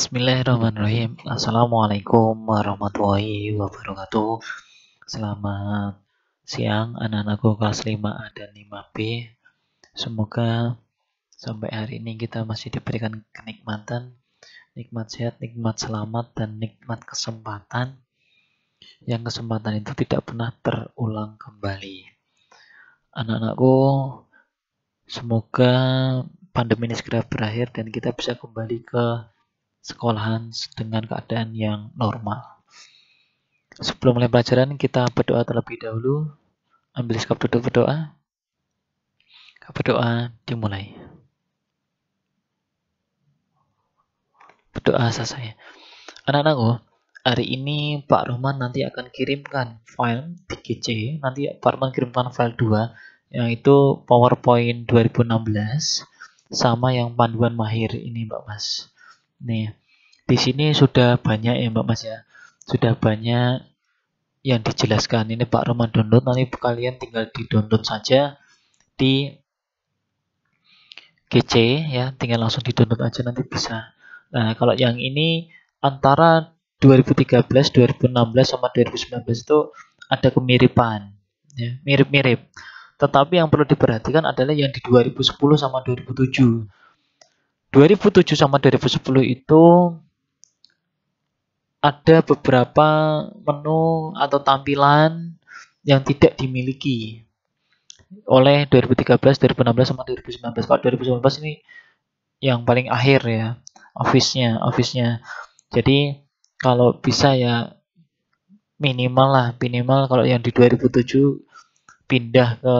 Bismillahirrahmanirrahim. Assalamualaikum warahmatullahi wabarakatuh. Selamat siang anak-anakku kelas 5A dan 5B. Semoga sampai hari ini kita masih diberikan kenikmatan, nikmat sehat, nikmat selamat, dan nikmat kesempatan yang kesempatan itu tidak pernah terulang kembali. Anak-anakku, semoga pandemi ini segera berakhir dan kita bisa kembali ke sekolahan dengan keadaan yang normal. Sebelum mulai pelajaran, kita berdoa terlebih dahulu. Ambil sikap duduk berdoa. Berdoa dimulai. Berdoa selesai. Anak-anakku, hari ini Pak Rohman nanti akan kirimkan file GC. Nanti Pak Rohman kirimkan file 2, yaitu PowerPoint 2016 sama yang panduan mahir ini Mbak Mas. Nih, di sini sudah banyak ya Mbak Mas ya. Sudah banyak yang dijelaskan. Ini Pak Roman download, nanti kalian tinggal di-download saja di GC ya, tinggal langsung di-download aja nanti bisa. Nah, kalau yang ini antara 2013, 2016 sama 2019 itu ada kemiripan, ya, mirip-mirip. Tetapi yang perlu diperhatikan adalah yang di 2010 sama 2007. 2007 sama 2010 itu ada beberapa menu atau tampilan yang tidak dimiliki oleh 2013, 2016 sama 2019. Kalau 2019 ini yang paling akhir ya, office-nya, office-nya. Jadi kalau bisa ya minimal lah, minimal kalau yang di 2007 pindah ke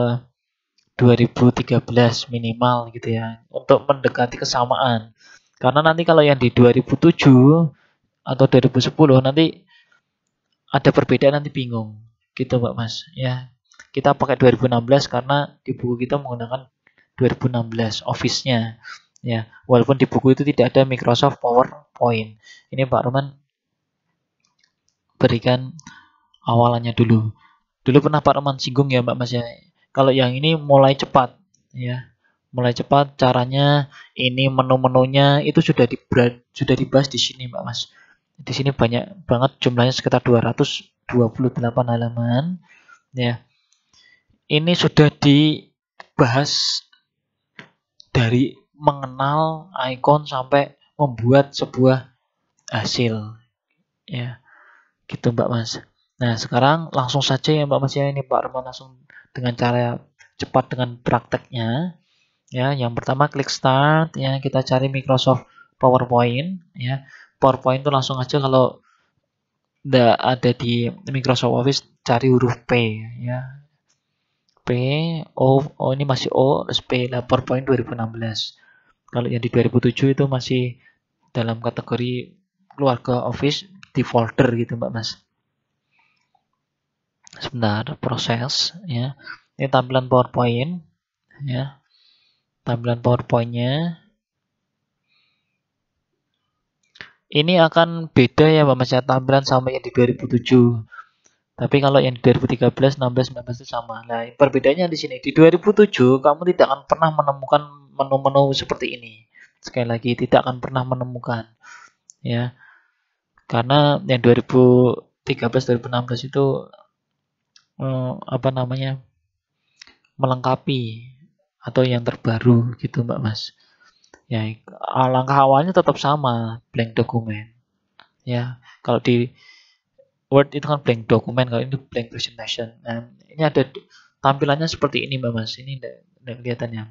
2013 minimal gitu ya untuk mendekati kesamaan karena nanti kalau yang di 2007 atau 2010 nanti ada perbedaan nanti bingung gitu Mbak Mas ya kita pakai 2016 karena di buku kita menggunakan 2016 Office-nya ya walaupun di buku itu tidak ada Microsoft PowerPoint ini Pak Roman berikan awalannya dulu dulu pernah Pak Roman singgung ya Mbak Mas ya kalau yang ini mulai cepat ya. Mulai cepat caranya ini menu-menunya itu sudah di sudah dibahas di sini Mbak Mas. Di sini banyak banget jumlahnya sekitar 228 halaman ya. Ini sudah dibahas dari mengenal icon sampai membuat sebuah hasil ya gitu Mbak Mas. Nah, sekarang langsung saja ya Mbak Mas ya ini Pak Arman langsung dengan cara cepat dengan prakteknya ya yang pertama klik start ya kita cari Microsoft PowerPoint ya PowerPoint itu langsung aja kalau tidak ada di Microsoft Office cari huruf P ya P O oh ini masih O sp P lah PowerPoint 2016 kalau yang di 2007 itu masih dalam kategori keluarga Office di folder gitu Mbak Mas sebentar proses ya ini tampilan powerpoint ya tampilan powerpointnya ini akan beda ya Bapak saya tampilan sama yang di 2007 tapi kalau yang di 2013, 16, 19 itu sama nah perbedaannya di sini di 2007 kamu tidak akan pernah menemukan menu-menu seperti ini sekali lagi tidak akan pernah menemukan ya karena yang 2013 2016 itu uh, apa namanya melengkapi atau yang terbaru gitu Mbak Mas. Ya, langkah awalnya tetap sama, blank dokumen. Ya, kalau di Word itu kan blank dokumen, kalau ini blank presentation. Nah, ini ada tampilannya seperti ini Mbak Mas. Ini tidak kelihatannya.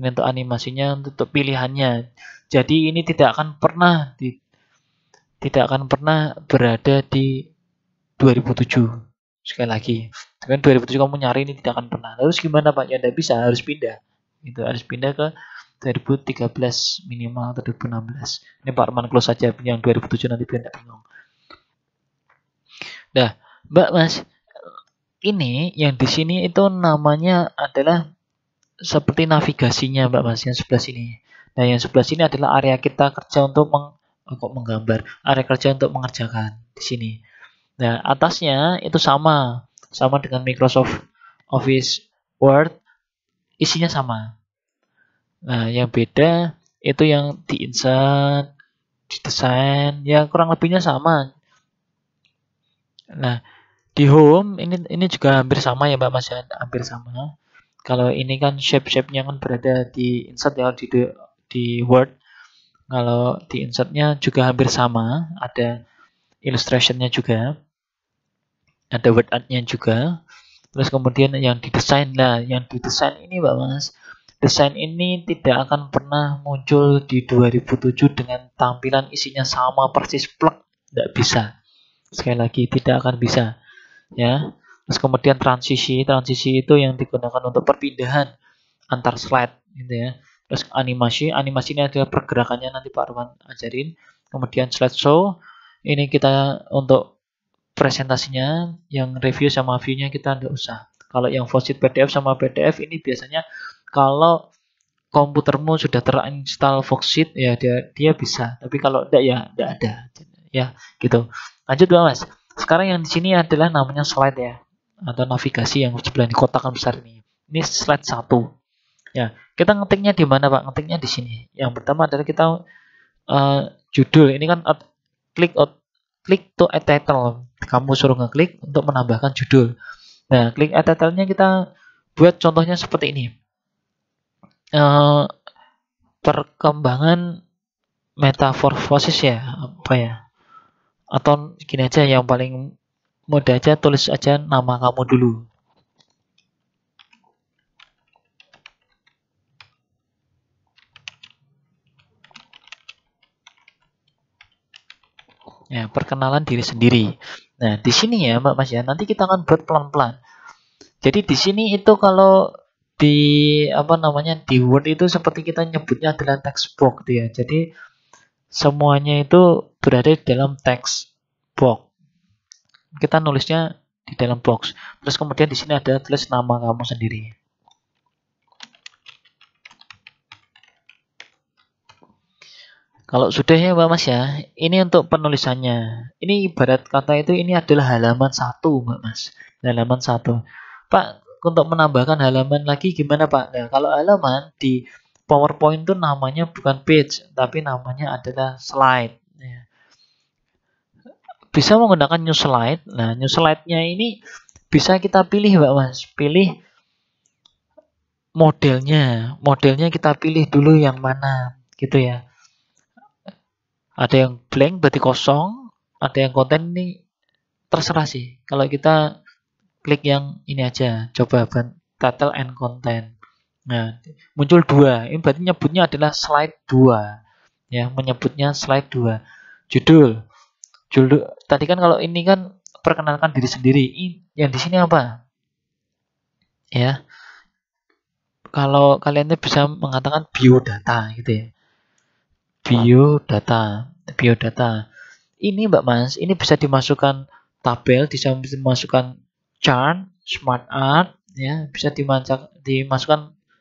Ini untuk animasinya, untuk pilihannya. Jadi ini tidak akan pernah di, tidak akan pernah berada di 2007 sekali lagi kan 2007 kamu nyari ini tidak akan pernah terus gimana pak ya tidak bisa harus pindah Itu harus pindah ke 2013 minimal atau 2016 ini Pak Arman close saja yang 2007 nanti biar tidak bingung nah Mbak Mas ini yang di sini itu namanya adalah seperti navigasinya Mbak Mas yang sebelah sini nah yang sebelah sini adalah area kita kerja untuk meng, oh, kok menggambar area kerja untuk mengerjakan di sini Nah, atasnya itu sama, sama dengan Microsoft Office Word, isinya sama. Nah, yang beda itu yang di insert, di desain, ya kurang lebihnya sama. Nah, di home ini ini juga hampir sama ya Mbak Mas ya, hampir sama. Kalau ini kan shape-shape-nya kan berada di insert ya di di Word. Kalau di insertnya juga hampir sama, ada illustrationnya juga ada word artnya juga terus kemudian yang didesain lah yang didesain ini Pak Mas desain ini tidak akan pernah muncul di 2007 dengan tampilan isinya sama persis plek tidak bisa sekali lagi tidak akan bisa ya terus kemudian transisi transisi itu yang digunakan untuk perpindahan antar slide gitu ya terus animasi animasi ini adalah pergerakannya nanti Pak Arwan ajarin kemudian slide show ini kita untuk presentasinya, yang review sama viewnya kita nggak usah. Kalau yang fosit PDF sama PDF ini biasanya kalau komputermu sudah terinstall Foxit ya dia dia bisa. Tapi kalau tidak ya tidak ada. Ya gitu. Lanjut Mas. Sekarang yang di sini adalah namanya slide ya atau navigasi yang sebelah di kotak besar ini. Ini slide 1. Ya, kita ngetiknya di mana, Pak? Ngetiknya di sini. Yang pertama adalah kita uh, judul. Ini kan klik klik to add title kamu suruh ngeklik untuk menambahkan judul. Nah, klik add title kita buat contohnya seperti ini. Uh, perkembangan metamorfosis ya, apa ya? Atau gini aja yang paling mudah aja tulis aja nama kamu dulu. Ya, perkenalan diri sendiri. Nah, di sini ya, Mbak Mas ya. Nanti kita akan buat pelan-pelan. Jadi di sini itu kalau di apa namanya di Word itu seperti kita nyebutnya adalah text box gitu ya. Jadi semuanya itu berada di dalam text box. Kita nulisnya di dalam box. Terus kemudian di sini ada tulis nama kamu sendiri. Kalau sudah ya Mbak Mas ya, ini untuk penulisannya. Ini ibarat kata itu ini adalah halaman satu Mbak Mas. Halaman satu. Pak, untuk menambahkan halaman lagi gimana Pak? Nah, kalau halaman di PowerPoint itu namanya bukan page, tapi namanya adalah slide. Nah, bisa menggunakan new slide. Nah, new slide-nya ini bisa kita pilih Mbak Mas. Pilih modelnya. Modelnya kita pilih dulu yang mana gitu ya ada yang blank berarti kosong ada yang konten ini terserah sih kalau kita klik yang ini aja coba title and content nah muncul dua ini berarti nyebutnya adalah slide dua, ya menyebutnya slide dua. judul judul tadi kan kalau ini kan perkenalkan diri sendiri ini, yang di sini apa ya kalau kalian bisa mengatakan biodata gitu ya biodata biodata. Ini Mbak Mas, ini bisa dimasukkan tabel, bisa dimasukkan chart, smart art, ya bisa dimasukkan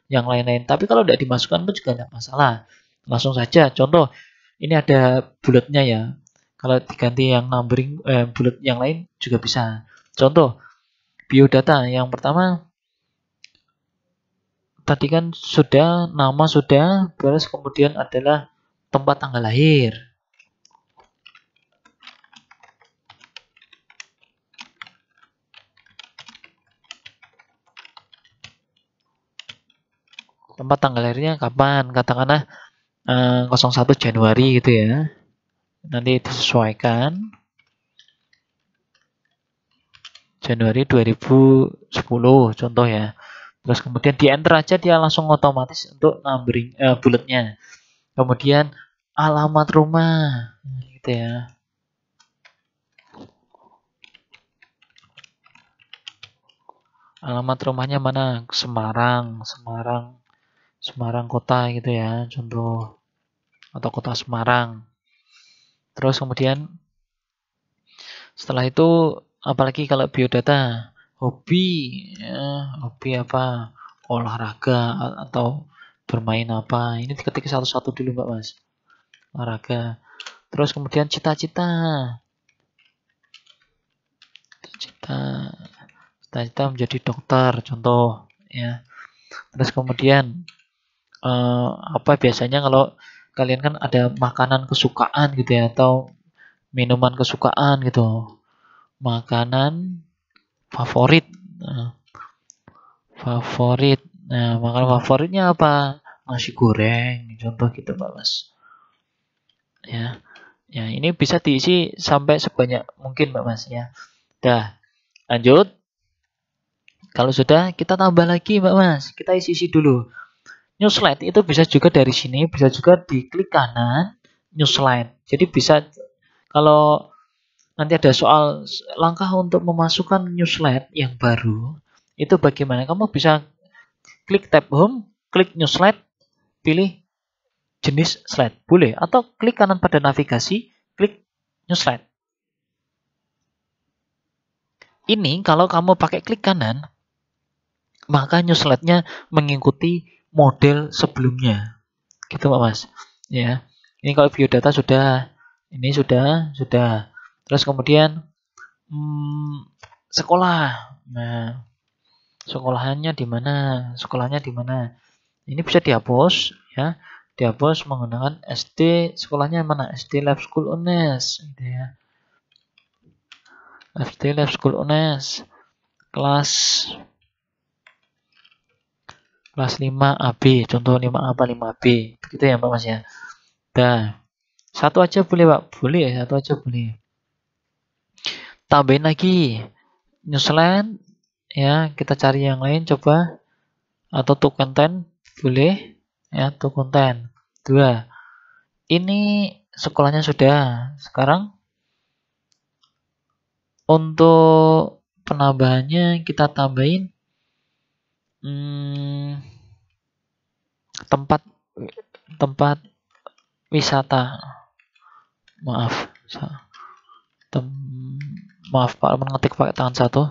yang lain-lain. Tapi kalau tidak dimasukkan pun juga tidak masalah. Langsung saja. Contoh, ini ada bulatnya ya. Kalau diganti yang numbering eh, bulat yang lain juga bisa. Contoh, biodata yang pertama tadi kan sudah nama sudah beres kemudian adalah tempat tanggal lahir tempat tanggal lahirnya kapan katakanlah eh, 01 Januari gitu ya nanti disesuaikan Januari 2010 contoh ya terus kemudian di enter aja dia langsung otomatis untuk numbering eh, bulletnya kemudian alamat rumah gitu ya alamat rumahnya mana Semarang Semarang Semarang kota gitu ya, contoh atau kota Semarang. Terus kemudian setelah itu apalagi kalau biodata hobi ya, hobi apa olahraga atau bermain apa ini diketik satu-satu dulu mbak mas olahraga terus kemudian cita-cita cita cita menjadi dokter contoh ya terus kemudian uh, apa biasanya kalau kalian kan ada makanan kesukaan gitu ya atau minuman kesukaan gitu makanan favorit uh, favorit nah makanan favoritnya apa nasi goreng contoh gitu mbak mas ya ya ini bisa diisi sampai sebanyak mungkin mbak mas ya dah lanjut kalau sudah kita tambah lagi mbak mas kita isi isi dulu Newsletter itu bisa juga dari sini, bisa juga di klik kanan newsletter. Jadi bisa kalau nanti ada soal langkah untuk memasukkan newsletter yang baru, itu bagaimana? Kamu bisa klik tab home, klik newsletter, pilih jenis slide. Boleh atau klik kanan pada navigasi, klik newsletter. Ini kalau kamu pakai klik kanan, maka newsletternya mengikuti model sebelumnya gitu Pak Mas ya ini kalau biodata sudah ini sudah sudah terus kemudian hmm, sekolah nah sekolahannya di mana sekolahnya di mana ini bisa dihapus ya dihapus menggunakan SD sekolahnya mana SD Lab School UNES gitu ya SD Lab School UNES kelas kelas 5AB contoh 5A apa 5B begitu ya Pak Mas ya dan satu aja boleh Pak boleh ya, satu aja boleh tambahin lagi newsline ya kita cari yang lain coba atau to content boleh ya to content dua ini sekolahnya sudah sekarang untuk penambahannya kita tambahin hmm, tempat tempat wisata. Maaf. Tem, maaf Pak mengetik pakai tangan satu.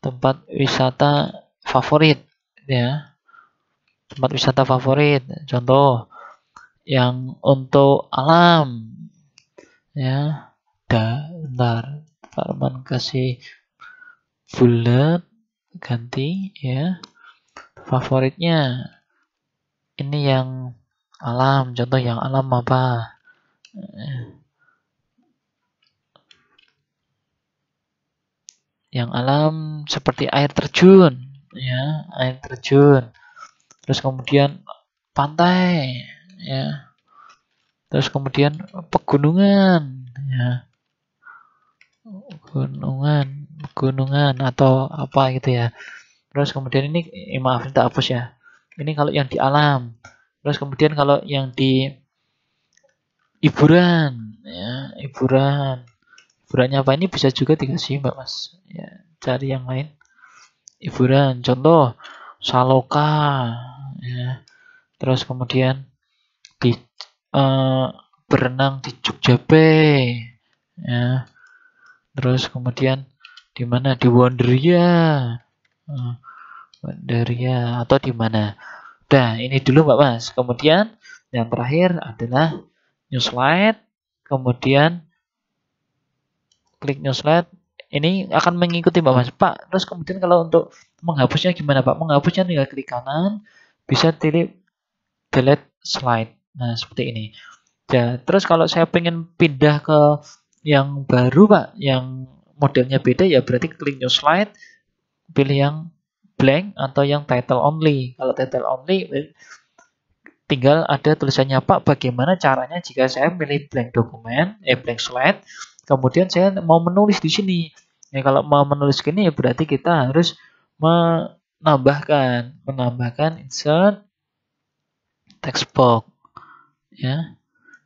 Tempat wisata favorit ya. Tempat wisata favorit. Contoh yang untuk alam ya. Da, ntar Pak kasih bulat ganti ya favoritnya ini yang alam contoh yang alam apa yang alam seperti air terjun ya air terjun terus kemudian pantai ya terus kemudian pegunungan ya gunungan gunungan atau apa gitu ya terus kemudian ini eh, maaf kita hapus ya ini kalau yang di alam terus kemudian kalau yang di hiburan ya hiburan hiburannya apa ini bisa juga dikasih mbak mas ya cari yang lain hiburan contoh saloka ya terus kemudian di eh, berenang di Jogja Bay ya terus kemudian di mana di Wonderia Bandaria atau di mana. Dah ini dulu Mbak Mas. Kemudian yang terakhir adalah new slide. Kemudian klik new slide. Ini akan mengikuti Mbak Mas. Pak, terus kemudian kalau untuk menghapusnya gimana Pak? Menghapusnya tinggal klik kanan, bisa pilih delete slide. Nah, seperti ini. Ya, terus kalau saya pengen pindah ke yang baru Pak, yang modelnya beda ya berarti klik new slide pilih yang blank atau yang title only. Kalau title only eh, tinggal ada tulisannya Pak bagaimana caranya jika saya milih blank dokumen, eh blank slide, kemudian saya mau menulis di sini. Ya, kalau mau menulis gini ya berarti kita harus menambahkan, menambahkan insert text box. Ya.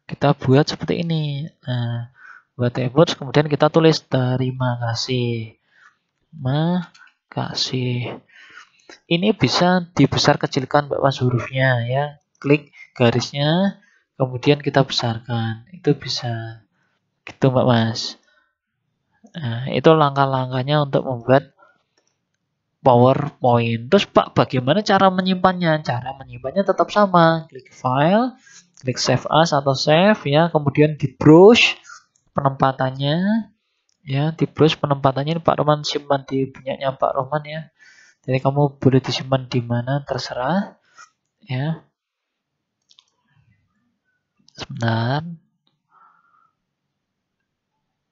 Kita buat seperti ini. Nah, buat keyboard kemudian kita tulis terima kasih. Terima kasih ini bisa dibesar kecilkan mas hurufnya ya klik garisnya kemudian kita besarkan itu bisa gitu Mbak Mas nah, itu langkah-langkahnya untuk membuat PowerPoint terus Pak bagaimana cara menyimpannya cara menyimpannya tetap sama klik file klik save as atau save ya kemudian di brush penempatannya ya di plus penempatannya Pak Roman simpan di punyanya Pak Roman ya jadi kamu boleh disimpan di mana terserah ya sebentar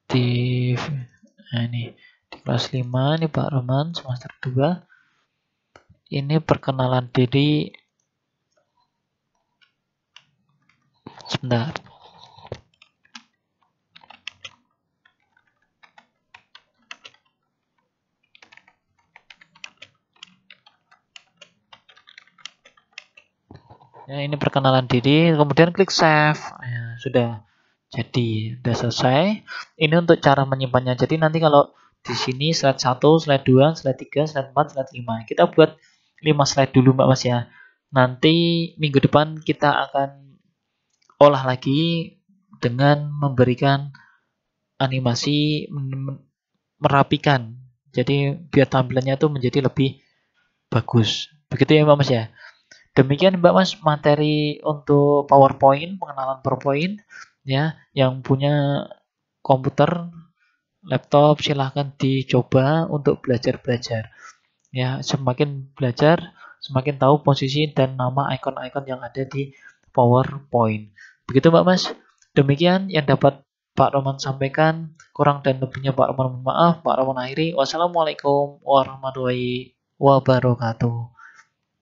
di nah, ini di kelas 5 ini Pak Roman semester 2 ini perkenalan diri sebentar ya, ini perkenalan diri kemudian klik save ya, sudah jadi sudah selesai ini untuk cara menyimpannya jadi nanti kalau di sini slide 1 slide 2 slide 3 slide 4 slide 5 kita buat 5 slide dulu Mbak Mas ya nanti minggu depan kita akan olah lagi dengan memberikan animasi merapikan jadi biar tampilannya itu menjadi lebih bagus begitu ya Mbak Mas ya Demikian Mbak Mas materi untuk PowerPoint, pengenalan PowerPoint ya yang punya komputer, laptop silahkan dicoba untuk belajar-belajar. Ya, semakin belajar semakin tahu posisi dan nama ikon-ikon yang ada di PowerPoint. Begitu Mbak Mas. Demikian yang dapat Pak Roman sampaikan. Kurang dan lebihnya Pak Roman maaf. Pak Roman akhiri. Wassalamualaikum warahmatullahi wabarakatuh.